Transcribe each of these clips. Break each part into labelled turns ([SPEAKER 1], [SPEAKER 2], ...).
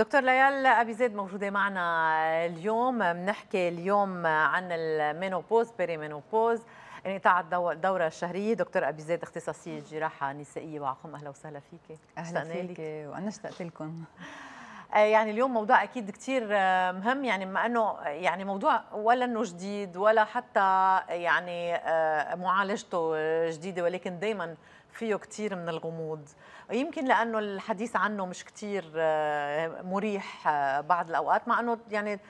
[SPEAKER 1] دكتور ليال ابي زيد موجوده معنا اليوم بنحكي اليوم عن المينوبوز بيري مينوبوز انقطاع الدوره الشهريه دكتور ابي زيد اختصاصيه جراحه نسائيه وعقم اهلا وسهلا فيك اهلا فيك
[SPEAKER 2] وانا اشتقت لكم
[SPEAKER 1] آه، يعني اليوم موضوع اكيد كثير آه، مهم يعني ما انه يعني موضوع ولا انه جديد ولا حتى يعني آه، معالجته جديده ولكن دائما فيه كثير من الغموض يمكن لانه الحديث عنه مش كثير آه، مريح آه، بعض الاوقات مع انه يعني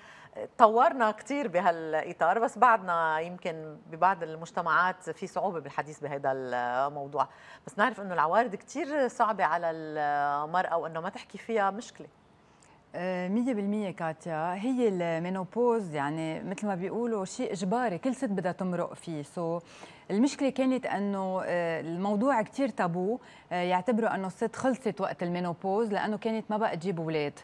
[SPEAKER 1] طورنا كثير بهالاطار بس بعدنا يمكن ببعض المجتمعات في صعوبه بالحديث بهذا الموضوع بس نعرف انه العوارض كثير صعبه على المراه وانه ما تحكي فيها مشكله
[SPEAKER 2] مية بالمية كاتيا هي المينوبوز يعني مثل ما بيقولوا شيء إجباري كل ست بدها تمرق فيه سو المشكلة كانت أنه آه، الموضوع كتير تابو آه، يعتبروا أنه الست خلصت وقت المينوبوز لأنه كانت ما بقى تجيب أولاد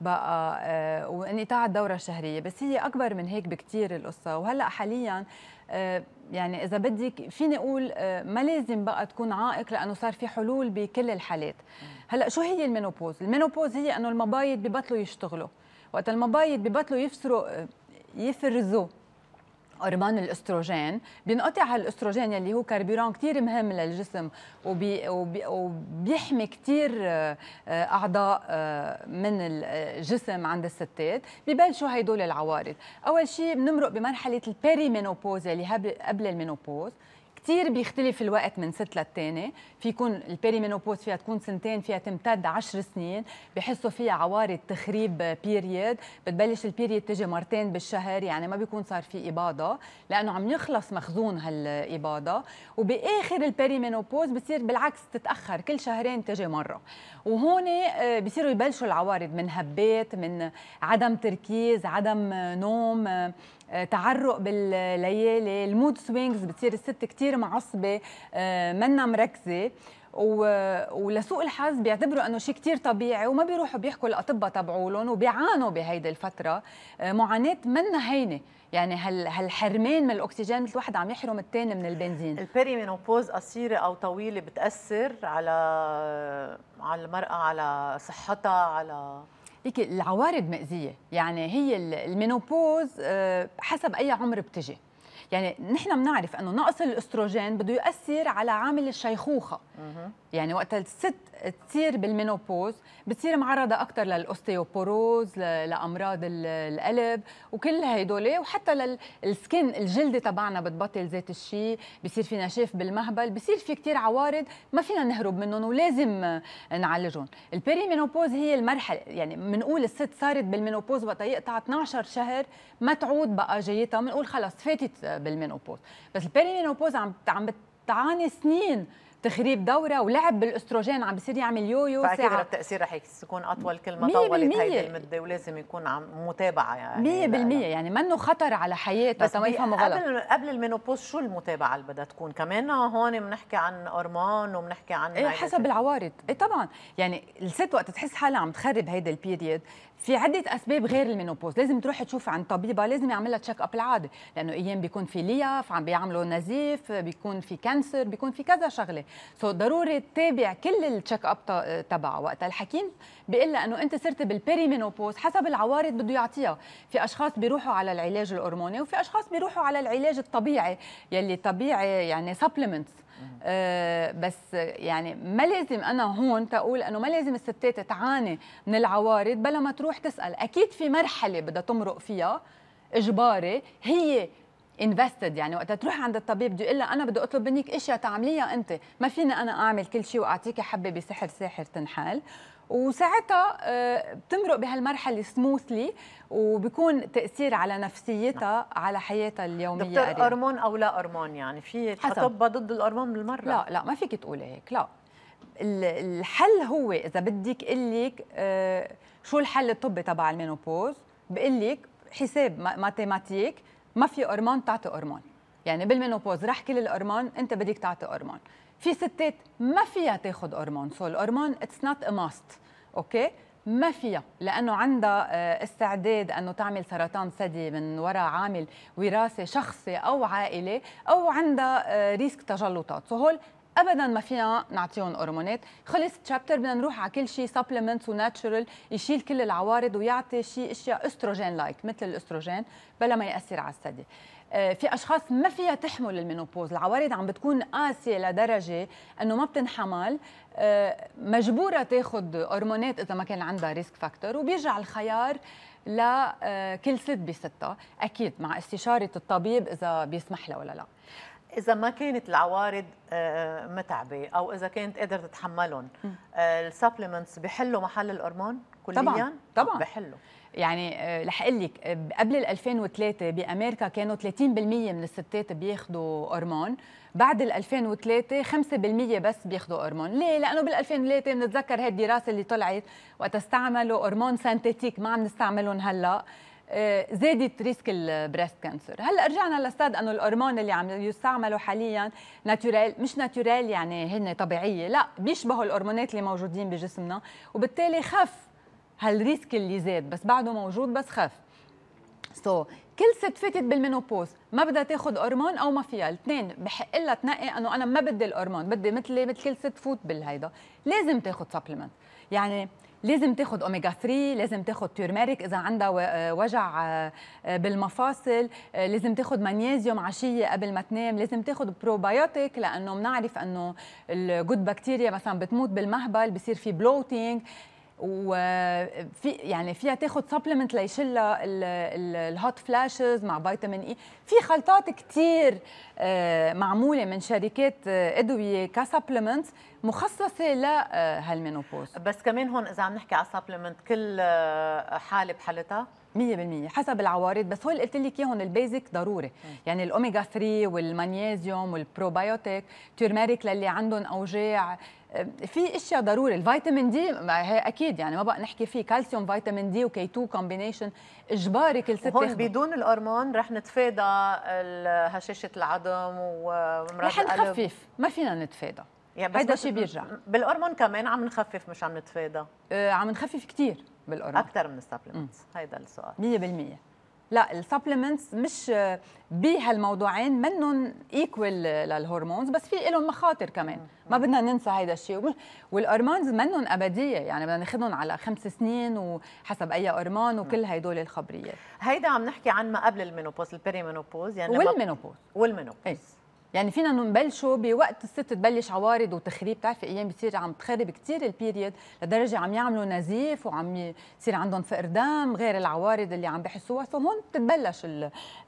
[SPEAKER 2] بقى آه، وانقطاع الدوره الشهريه بس هي اكبر من هيك بكثير القصه وهلا حاليا آه، يعني اذا بدك فيني اقول آه، ما لازم بقى تكون عائق لانه صار في حلول بكل الحالات هلا شو هي المينوبوز المينوبوز هي انه المبايض ببطلوا يشتغلوا وقت المبايض ببطلوا يفسروا يفرزوا هرمون الاستروجين بينقطع هالاستروجين اللي هو كربيران كثير مهم للجسم وبي وبي وبيحمي كثير آه، اعضاء آه، من الجسم عند الستات ببلشوا هدول العوارض اول شيء بنمرق بمرحله البيريمينوبوز اللي قبل المينوبوز كثير بيختلف الوقت من ست للتاني في يكون البيري مينوبوز فيها تكون سنتين فيها تمتد عشر سنين بحسوا فيها عوارض تخريب بيريد بتبلش البيريد تجي مرتين بالشهر يعني ما بيكون صار في إباضة لأنه عم يخلص مخزون هالإباضة وبآخر البيري مينوبوز بصير بالعكس تتأخر كل شهرين تجي مرة وهون آه، بصيروا يبلشوا العوارض من هبات من عدم تركيز عدم نوم آه، تعرق بالليالي المود سوينجز بتصير الست كتير معصبة آه، منا مركزة و... ولسوء الحظ بيعتبروا انه شيء كثير طبيعي وما بيروحوا بيحكوا الاطباء تبعولهم وبيعانوا بهيدي الفتره آه، معاناه منا هينه يعني هال... هالحرمان من الاكسجين مثل واحد عم يحرم الثاني من البنزين البيري مينوبوز قصيره او طويله بتاثر على على المراه على صحتها على ليك العوارض مأزية يعني هي المينوبوز آه، حسب أي عمر بتجي يعني نحن بنعرف انه نقص الاستروجين بده يؤثر على عامل الشيخوخه يعني وقت الست تصير بالمينوبوز بتصير معرضه اكثر للاوستيوبوروز لامراض القلب وكل هيدول وحتى للسكن الجلد تبعنا بتبطل ذات الشيء بصير في نشاف بالمهبل بصير في كثير عوارض ما فينا نهرب منهم ولازم نعالجهم البيري مينوبوز هي المرحله يعني بنقول الست صارت بالمينوبوز وقت يقطع 12 شهر ما تعود بقى جيتها بنقول خلص فاتت بالمينوبوز بس البيري مينوبوز عم عم بتعاني سنين تخريب دوره ولعب بالاستروجين عم بصير يعمل يويو فاكيد ساعه التاثير
[SPEAKER 1] رح يكون اطول كل ما طولت هيدي المده ولازم يكون عم
[SPEAKER 2] متابعه يعني 100% يعني منه خطر على حياته بس ما يفهموا غلط
[SPEAKER 1] قبل قبل المينوبوز شو المتابعه
[SPEAKER 2] اللي بدها تكون كمان هون بنحكي عن هرمون وبنحكي عن إيه حسب العوارض ايه طبعا يعني الست وقت تحس حالها عم تخرب هيدا البيريد في عده اسباب غير المينوبوز لازم تروح تشوف عند طبيبه لازم يعمل لها تشيك اب العاده لانه ايام بيكون في لياف عم بيعملوا نزيف بيكون في كانسر بيكون في كذا شغله سو ضروري تتابع كل التشيك اب تبعه وقت الحكيم بيقول انه انت صرت بالبيريمينوبوز حسب العوارض بده يعطيها في اشخاص بيروحوا على العلاج الهرموني وفي اشخاص بيروحوا على العلاج الطبيعي يلي طبيعي يعني سبلمنتس أه بس يعني ما لازم انا هون تقول انه ما لازم الستات تعاني من العوارض بلا ما تروح تسال اكيد في مرحله بدها تمرق فيها اجباري هي انفستد يعني وقت تروح عند الطبيب بده يقول لها انا بدي اطلب منك اشياء تعمليها انت ما فيني انا اعمل كل شيء واعطيك حبه بسحر ساحر تنحل وساعتها آه، بتمرق بهالمرحله سموثلي وبكون تاثير على نفسيتها نعم. على حياتها اليوميه دكتور قريب. هرمون او لا هرمون يعني في حطبها ضد الهرمون بالمره لا لا ما فيك تقولي هيك لا الحل هو اذا بدك اقول لك آه، شو الحل الطبي تبع المينوبوز بقول لك حساب ماتيماتيك ما في هرمون تعطي هرمون يعني بالمينوبوز رح كل الهرمون انت بدك تعطي هرمون في ستات ما فيها تاخذ هرمون سو الهرمون اتس نوت ا ماست اوكي ما فيها لانه عندها آه، استعداد انه تعمل سرطان ثدي من وراء عامل وراثي شخصي او عائلي او عندها آه، ريسك تجلطات سو هول ابدا ما فينا نعطيهم هرمونات خلص تشابتر بدنا نروح على كل شيء سبلمنتس وناتشرال يشيل كل العوارض ويعطي شيء اشياء استروجين لايك مثل الاستروجين بلا ما ياثر على الثدي آه، في اشخاص ما فيها تحمل المينوبوز العوارض عم بتكون قاسيه لدرجه انه ما بتنحمل آه، مجبوره تاخذ هرمونات اذا ما كان عندها ريسك فاكتور وبيرجع الخيار لكل آه، ست بستة أكيد مع استشارة الطبيب إذا بيسمح له ولا لا إذا
[SPEAKER 1] ما كانت العوارض آه، آه، متعبة أو إذا كانت قادرة تتحملهم آه، السبلمنتس بحلوا محل الهرمون كليا؟ طبعا طبعا بحلوا
[SPEAKER 2] يعني رح اقول لك قبل 2003 بامريكا كانوا 30% من الستات بياخذوا هرمون بعد 2003 5% بس بياخذوا هرمون ليه لانه بال 2003 بنتذكر هي الدراسه اللي طلعت وقت استعملوا هرمون سنتيتيك ما عم نستعملهم هلا آه، زادت ريسك البريست كانسر هلا رجعنا للساد انه الهرمون اللي عم يستعملوا حاليا ناتورال مش ناتورال يعني هن طبيعيه لا بيشبهوا الهرمونات اللي موجودين بجسمنا وبالتالي خف هالريسك اللي زاد بس بعده موجود بس خف سو so, كل ست فاتت بالمينوبوز ما بدها تاخذ هرمون او ما فيها الاثنين بحق لها تنقي انه انا ما بدي الهرمون بدي مثلي مثل كل ست فوت بالهيدا لازم تاخذ سبلمنت يعني لازم تاخذ اوميجا 3 لازم تاخذ تيرميريك اذا عندها آه، وجع آه، آه، بالمفاصل لازم تاخذ مغنيزيوم عشيه قبل ما تنام لازم تاخذ بروبايوتيك لانه بنعرف انه الجود بكتيريا مثلا بتموت بالمهبل بصير في بلوتينج وفي يعني فيها تاخذ سبلمنت ليشلها الهوت فلاشز مع فيتامين اي e. في خلطات كثير آه، معموله من شركات آه، ادويه كسبلمنت مخصصه لهالمينوبوز آه، بس كمان هون اذا عم نحكي على سبلمنت كل حاله بحالتها 100% حسب العوارض بس هول قلت لك اياهم البيزك ضروري يعني الاوميجا 3 والمغنيزيوم والبروبايوتيك تيرميريك للي عندهم اوجاع في اشياء ضروري الفيتامين دي هي اكيد يعني ما بقى نحكي فيه كالسيوم فيتامين دي وكي 2 كومبينيشن اجباري كل ست هون بدون
[SPEAKER 1] الهرمون رح نتفادى هشاشه العظم ومرض القلب رح نخفف
[SPEAKER 2] ما فينا نتفادى يعني هيدا الشيء بيرجع
[SPEAKER 1] بالهرمون كمان عم نخفف
[SPEAKER 2] مش عم نتفادى آه عم نخفف كثير بالهرمون اكثر من السبلمنتس هيدا السؤال 100% لا السبلمنتس مش آه، بهالموضوعين منهم ايكوال للهرمونز بس في لهم مخاطر كمان ما بدنا ننسى هيدا الشيء والهرمونز منهم ابديه يعني بدنا ناخذهم على خمس سنين وحسب اي هرمون وكل هدول الخبريات
[SPEAKER 1] هيدا عم نحكي عن ما قبل المينوبوز مينوبوز يعني والمينوبوز والمينوبوز
[SPEAKER 2] إيه؟ يعني فينا نبلشه بوقت الست تبلش عوارض وتخريب بتعرفي ايام بتصير عم تخرب كثير البيريد لدرجه عم يعملوا نزيف وعم يصير عندهم فقر دم غير العوارض اللي عم بحسوها فهون بتتبلش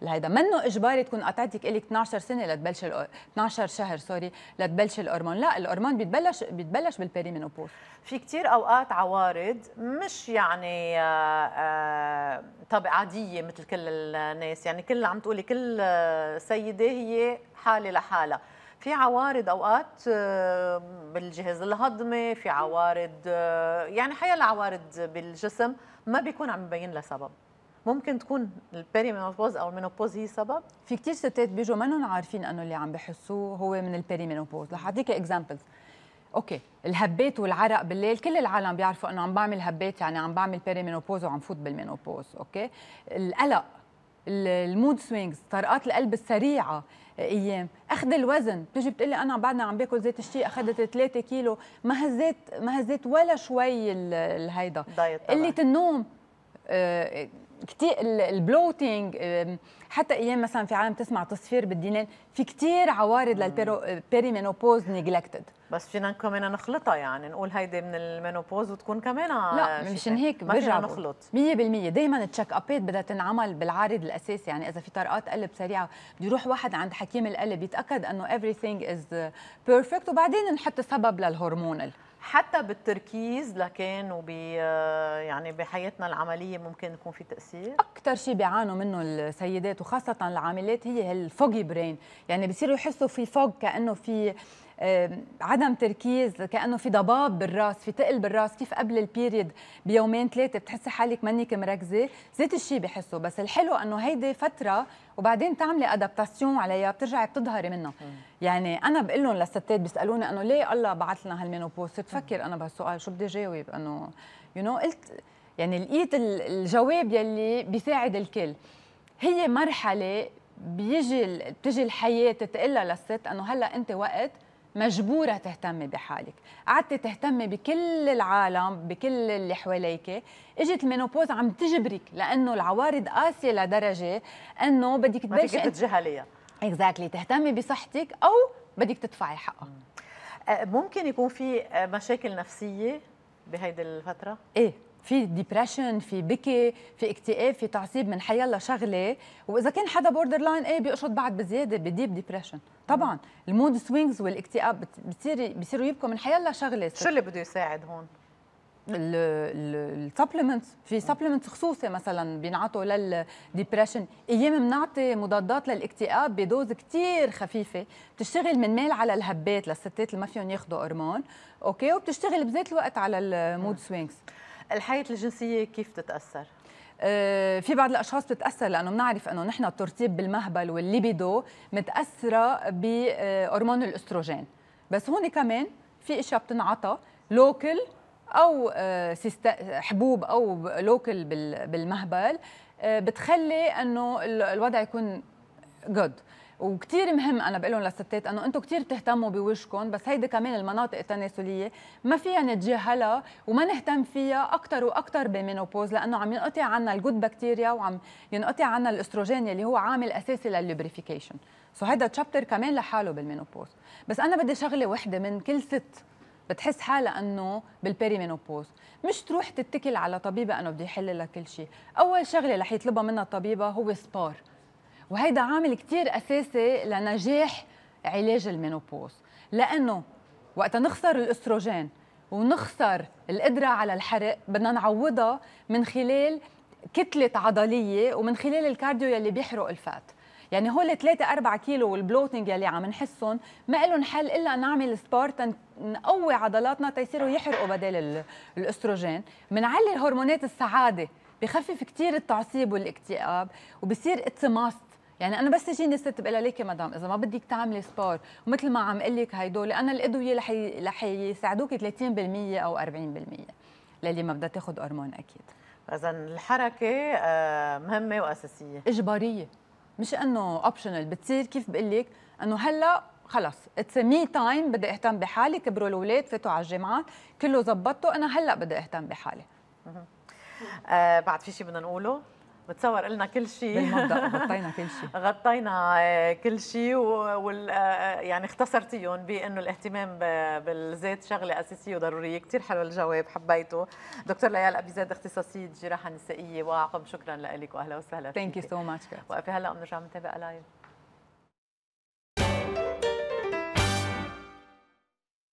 [SPEAKER 2] هيدا منه اجباري تكون قطعتك الك 12 سنه لتبلش 12 شهر سوري لتبلش الهرمون لا الهرمون بيتبلش بيتبلش بالبيريمينوبوز في
[SPEAKER 1] كثير اوقات عوارض مش يعني آه، آه، طب عاديه مثل كل الناس يعني كل عم تقولي كل آه، سيده هي حاله لحالها في عوارض اوقات آه، بالجهاز الهضمي في عوارض آه، يعني حيلا عوارض بالجسم ما بيكون عم يبين لها سبب
[SPEAKER 2] ممكن تكون البيريمينوبوز او المينوبوز هي سبب في كثير ستات بيجوا منهم عارفين انه اللي عم بحسوه هو من البيريمينوبوز رح اعطيك اكزامبلز اوكي الهبات والعرق بالليل كل العالم بيعرفوا انه عم بعمل هبات يعني عم بعمل بيريمينوبوز وعم فوت بالمينوبوز اوكي القلق المود سوينجز طرقات القلب السريعه ايام اخذ الوزن بتيجي بتقلي انا بعدنا عم باكل زيت الشيء اخذت 3 كيلو ما هزيت ما هزيت ولا شوي الهيدا قله النوم آه، كثير البلوتينج حتى ايام مثلا في عالم تسمع تصفير بالدينان في كثير عوارض للبيريمينوبوز نيجلكتد آه، بس فينا كمان نخلطها يعني نقول هيدي من
[SPEAKER 1] المينوبوز وتكون كمان لا مشان هيك برجع نخلط
[SPEAKER 2] 100% دائما تشيك ابيت بدها تنعمل بالعارض الاساسي يعني اذا في طرقات قلب سريعه بده يروح واحد عند حكيم القلب يتاكد انه everything از آه، بيرفكت وبعدين نحط سبب للهرمونال حتى بالتركيز
[SPEAKER 1] لكن وب يعني بحياتنا العمليه ممكن يكون في تاثير
[SPEAKER 2] اكثر شيء بيعانوا منه السيدات وخاصه العاملات هي الفوجي برين يعني بصيروا يحسوا في فوق كانه في عدم تركيز كانه في ضباب بالراس في تقل بالراس كيف قبل البيريد بيومين ثلاثه بتحسي حالك منك مركزه ذات الشيء بحسه بس الحلو انه هيدي فتره وبعدين تعملي ادابتاسيون عليها بترجعي بتظهري منها يعني انا بقول لهم للستات بيسالوني انه ليه الله بعث لنا هالمينوبوز تفكر انا بهالسؤال شو بدي جاوب انه يو you نو know قلت يعني لقيت الجواب يلي بيساعد الكل هي مرحله بيجي بتجي الحياه تقلها للست انه هلا انت وقت مجبورة تهتمي بحالك قعدتي تهتمي بكل العالم بكل اللي حواليك اجت المينوبوز عم تجبرك لأنه العوارض قاسية لدرجة أنه بدك تبلشي ما تتجاهليها اكزاكتلي تهتمي بصحتك أو بدك تدفعي حقها أه، ممكن يكون في مشاكل نفسية بهيدي الفترة؟ ايه في ديبرشن في بكي في اكتئاب في تعصيب من حيالله شغله واذا كان حدا بوردر لاين ايه بيقشط بعد بزياده بديب ديبرشن طبعا المود سوينجز والاكتئاب بتصير بيصيروا يبكوا من حيالله شغله شو اللي بده يساعد هون السبلمنتس في سبلمنتس خصوصي مثلا بينعطوا للديبرشن ايام بنعطي مضادات للاكتئاب بدوز كثير خفيفه بتشتغل من ميل على الهبات للستات اللي ما فيهم ياخذوا هرمون اوكي وبتشتغل بذات الوقت على المود سوينجز الحياه الجنسيه كيف تتاثر؟ آه، في بعض الاشخاص بتتاثر لانه بنعرف انه نحن الترطيب بالمهبل والليبيدو متاثره بهرمون الاستروجين بس هون كمان في اشياء بتنعطى لوكل او آه، حبوب او لوكل بالمهبل آه، بتخلي انه الوضع يكون جود وكثير مهم انا بقول لهم للستات انه انتم كثير بتهتموا بوجهكم بس هيدي كمان المناطق التناسليه ما فيها نتجاهلها وما نهتم فيها اكثر واكثر بالمينوبوز لانه عم ينقطع عنا الجود بكتيريا وعم ينقطع عنا الاستروجين اللي هو عامل اساسي لللوبريفيكيشن سو هيدا تشابتر كمان لحاله بالمينوبوز بس انا بدي شغله وحده من كل ست بتحس حالها انه بالبيريمينوبوز مش تروح تتكل على طبيبه انه بده يحل لها كل شيء اول شغله رح يطلبها منها الطبيبه هو سبار وهيدا عامل كتير أساسي لنجاح علاج المينوبوز لأنه وقت نخسر الأستروجين ونخسر القدرة على الحرق بدنا نعوضها من خلال كتلة عضلية ومن خلال الكارديو يلي بيحرق الفات يعني هول 3 4 كيلو والبلوتنج يلي عم نحسهم ما لهم حل الا نعمل سبارت نقوي عضلاتنا تيصيروا يحرقوا بدل الاستروجين بنعلي هرمونات السعاده بخفف كتير التعصيب والاكتئاب وبصير اتس ماست يعني انا بس تجيني الست بقول لها ليكي مدام اذا ما بدك تعملي سبور ومثل ما عم اقول لك هدول انا الادويه رح رح يساعدوك 30% او 40% للي ما بدها تاخذ هرمون اكيد فاذا الحركه آه، مهمه واساسيه اجباريه مش انه اوبشنال بتصير كيف بقول لك انه هلا خلص اتس مي تايم بدي اهتم بحالي كبروا الاولاد فاتوا على الجامعات كله زبطته انا هلا بدي اهتم بحالي
[SPEAKER 1] آه بعد في شيء بدنا نقوله بتصور قلنا كل شيء غطينا كل شيء غطينا آه، كل شيء و... آه، يعني اختصرتيهم بانه الاهتمام بالزيت شغله اساسيه وضروريه كثير حلو الجواب حبيته دكتور ليال ابي زيد اختصاصيه جراحه نسائيه وعقم شكرا لك واهلا وسهلا ثانك يو سو ماتش وقفي هلا بنرجع بنتابع لايف